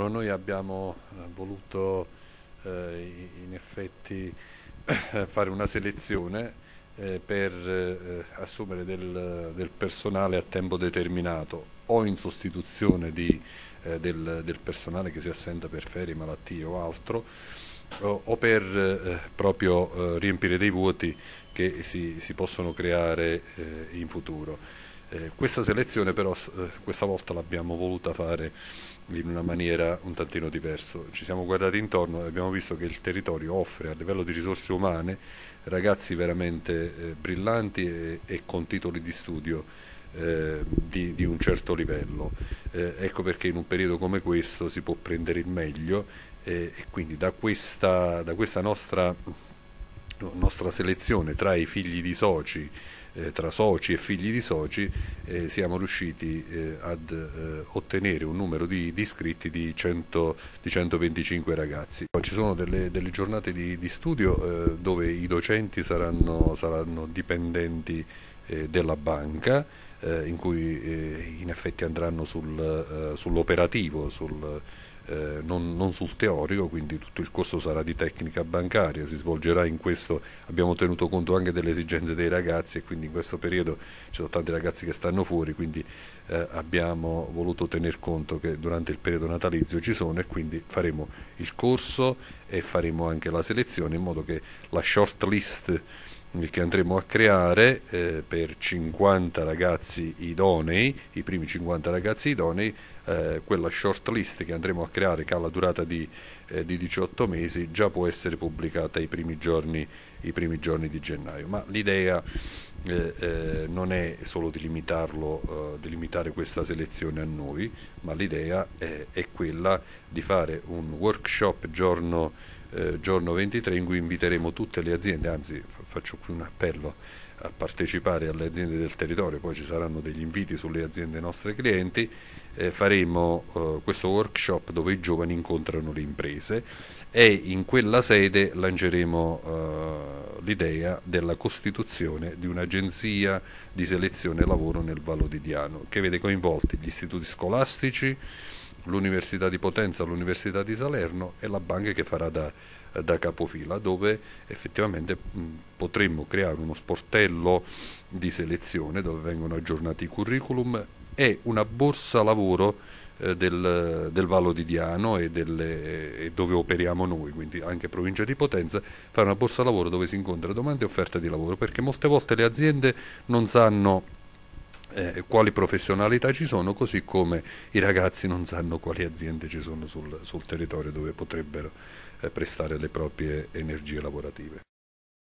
Però noi abbiamo eh, voluto eh, in effetti fare una selezione eh, per eh, assumere del, del, personale a tempo determinato o in sostituzione di, eh, del, del, personale che si assenta per ferie, malattie o altro o, o per eh, proprio riempire dei vuoti che si, si possono creare in futuro. Eh, questa selezione però eh, questa volta l'abbiamo voluta fare in una maniera un tantino diversa. Ci siamo guardati intorno e abbiamo visto che il territorio offre a livello di risorse umane ragazzi veramente eh, brillanti e, e, con titoli di studio eh, di, di, un certo livello. Eh, ecco perché in un periodo come questo si può prendere il meglio eh, e quindi da questa, da questa nostra, nostra selezione tra i figli di soci eh, tra soci e figli di soci eh, siamo riusciti eh, ad eh, ottenere un numero di, di iscritti di, 100, di, 125 ragazzi. Ci sono delle, delle giornate di, di studio eh, dove i docenti saranno, saranno dipendenti eh, della banca in cui in effetti andranno sul, sull'operativo, sul eh, non, non, sul teorico, quindi tutto il corso sarà di tecnica bancaria, si svolgerà in questo, abbiamo tenuto conto anche delle esigenze dei ragazzi e quindi in questo periodo ci sono tanti ragazzi che stanno fuori, quindi eh, abbiamo voluto tener conto che durante il periodo natalizio ci sono e quindi faremo il corso e faremo anche la selezione in modo che la short list che andremo a creare eh, per 50 ragazzi idonei, i primi 50 ragazzi idonei, eh, quella list che andremo a creare che ha la durata di, eh, di 18 mesi già può essere pubblicata i primi giorni, i primi giorni di gennaio, ma l'idea eh, eh, non è solo di limitarlo, eh, di limitare questa selezione a noi, ma l'idea è, è quella di fare un workshop giorno eh, giorno 23 in cui inviteremo tutte le aziende, anzi faccio qui un appello a partecipare alle aziende del territorio, poi ci saranno degli inviti sulle aziende nostre clienti, eh, faremo eh, questo workshop dove i giovani incontrano le imprese e in quella sede lanceremo eh, l'idea della costituzione di un'agenzia di selezione lavoro nel Vallo di Diano che vede coinvolti gli istituti scolastici, l'Università di Potenza, l'Università di Salerno e la banca che farà da, da capofila, dove effettivamente potremmo creare uno sportello di selezione dove vengono aggiornati i curriculum e una borsa lavoro eh, del, del, Vallo di Diano e, delle, e, dove operiamo noi, quindi anche provincia di Potenza, fare una borsa lavoro dove si incontra domande e offerta di lavoro, perché molte volte le aziende non sanno eh, quali professionalità ci sono, così come i ragazzi non sanno quali aziende ci sono sul, sul territorio dove potrebbero eh, prestare le proprie energie lavorative.